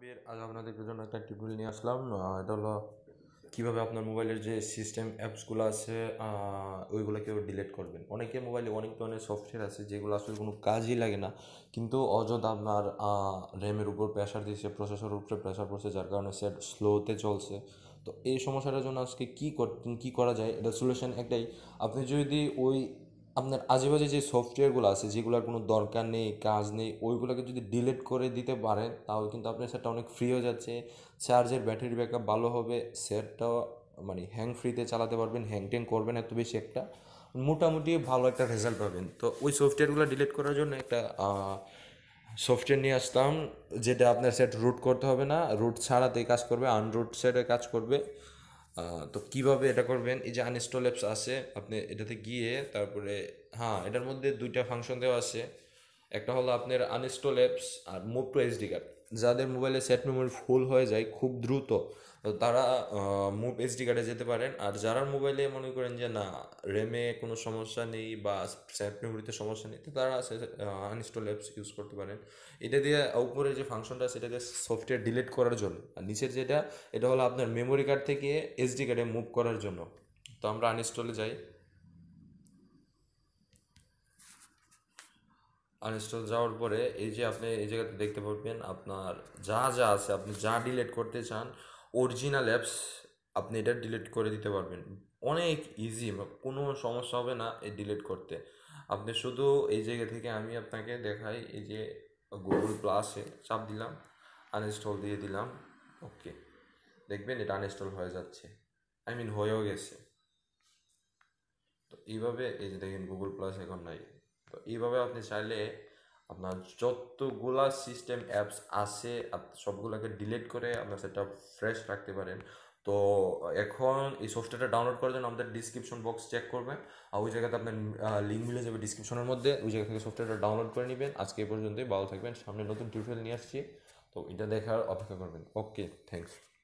বিয়ের আজ আপনাদের জন্য একটা টিউটোরিয়াল নিয়ে আসলাম এটা হলো কীভাবে আপনার মোবাইলের যে সিস্টেম অ্যাপসগুলো আছে ওইগুলোকেও ডিলিট করবেন অনেকে মোবাইলে অনেক ধরনের সফটওয়্যার আছে যেগুলো আসলে কোনো কাজই লাগে না কিন্তু অযথা আপনার র্যামের উপর প্রেশার দিচ্ছে প্রসেসরের উপরে প্রেশার পড়ছে যার কারণে সেট স্লোতে চলছে তো এই সমস্যাটার জন্য আজকে কী কর কী করা যায় এটা সলিউশন একটাই আপনি যদি ওই আপনার আজেবাজে যে সফটওয়্যারগুলো আছে যেগুলোর কোনো দরকার নেই কাজ নেই ওইগুলোকে যদি ডিলিট করে দিতে পারেন তাহলে কিন্তু আপনার সেটটা অনেক ফ্রি হয়ে যাচ্ছে চার্জের ব্যাটারি ব্যাকআপ ভালো হবে সেটটাও মানে হ্যাং ফ্রিতে চালাতে পারবেন হ্যাং ট্যাং করবেন এত বেশি একটা মোটামুটি ভালো একটা রেজাল্ট পাবেন তো ওই সফটওয়্যারগুলো ডিলিট করার জন্য একটা সফটওয়্যার নিয়ে আসতাম যেটা আপনার সেট রুট করতে হবে না রুট ছাড়াতেই কাজ করবে আনরুট সেটে কাজ করবে তো কিভাবে এটা করবেন এই যে আনস্টল অ্যাপস আছে আপনি এটাতে গিয়ে তারপরে হ্যাঁ এটার মধ্যে দুইটা ফাংশন দেওয়া আছে একটা হলো আপনার আনস্টল অ্যাপস আর মুভ টু এসডি কার্ড যাদের মোবাইলে সেট মেমোরি ফুল হয়ে যায় খুব দ্রুত তারা মুভ এসডি কার্ডে যেতে পারেন আর যারা মোবাইলে মনে করেন যে না র্যামে কোনো সমস্যা নেই বা সেট মেমোরিতে সমস্যা নেই তো তারা আনইনস্টল অ্যাপস ইউজ করতে পারেন এটা দিয়ে উপরে যে ফাংশনটা সেটাকে সফটওয়্যার ডিলিট করার জন্য আর নিচের যেটা এটা হলো আপনার মেমোরি কার্ড থেকে এসডি কার্ডে মুভ করার জন্য তো আমরা আনইনস্টলে যাই আনইনস্টল যাওয়ার পরে এই যে আপনি এই জায়গাতে দেখতে পারবেন আপনার যা যা আছে আপনি যা ডিলিট করতে চান অরিজিনাল অ্যাপস আপনি এটা ডিলিট করে দিতে পারবেন অনেক ইজি কোনো সমস্যা হবে না এই ডিলিট করতে আপনি শুধু এই জায়গা থেকে আমি আপনাকে দেখাই এই যে গুগল প্লাসে চাপ দিলাম আনইনস্টল দিয়ে দিলাম ওকে দেখবেন এটা আনইনস্টল হয়ে যাচ্ছে আই মিন হয়েও গেছে তো এইভাবে এই যে দেখেন গুগল প্লাস এখন নাই তো এইভাবে আপনি চাইলে আপনার যতগুলা সিস্টেম অ্যাপস আছে সবগুলোকে ডিলিট করে আপনার সেটা ফ্রেশ রাখতে পারেন তো এখন এই সফটওয়্যারটা ডাউনলোড করার জন্য আমাদের ডিসক্রিপশন বক্স চেক করবেন আর ওই জায়গাতে আপনার লিঙ্ক মিলে যাবে ডিসক্রিপশনের মধ্যে ওই জায়গা থেকে সফটওয়্যারটা ডাউনলোড করে নেবেন আজকে এই পর্যন্তই ভালো থাকবেন সামনে নতুন টিউটোরিয়াল নিয়ে আসছি তো এটা দেখার অপেক্ষা করবেন ওকে থ্যাংকস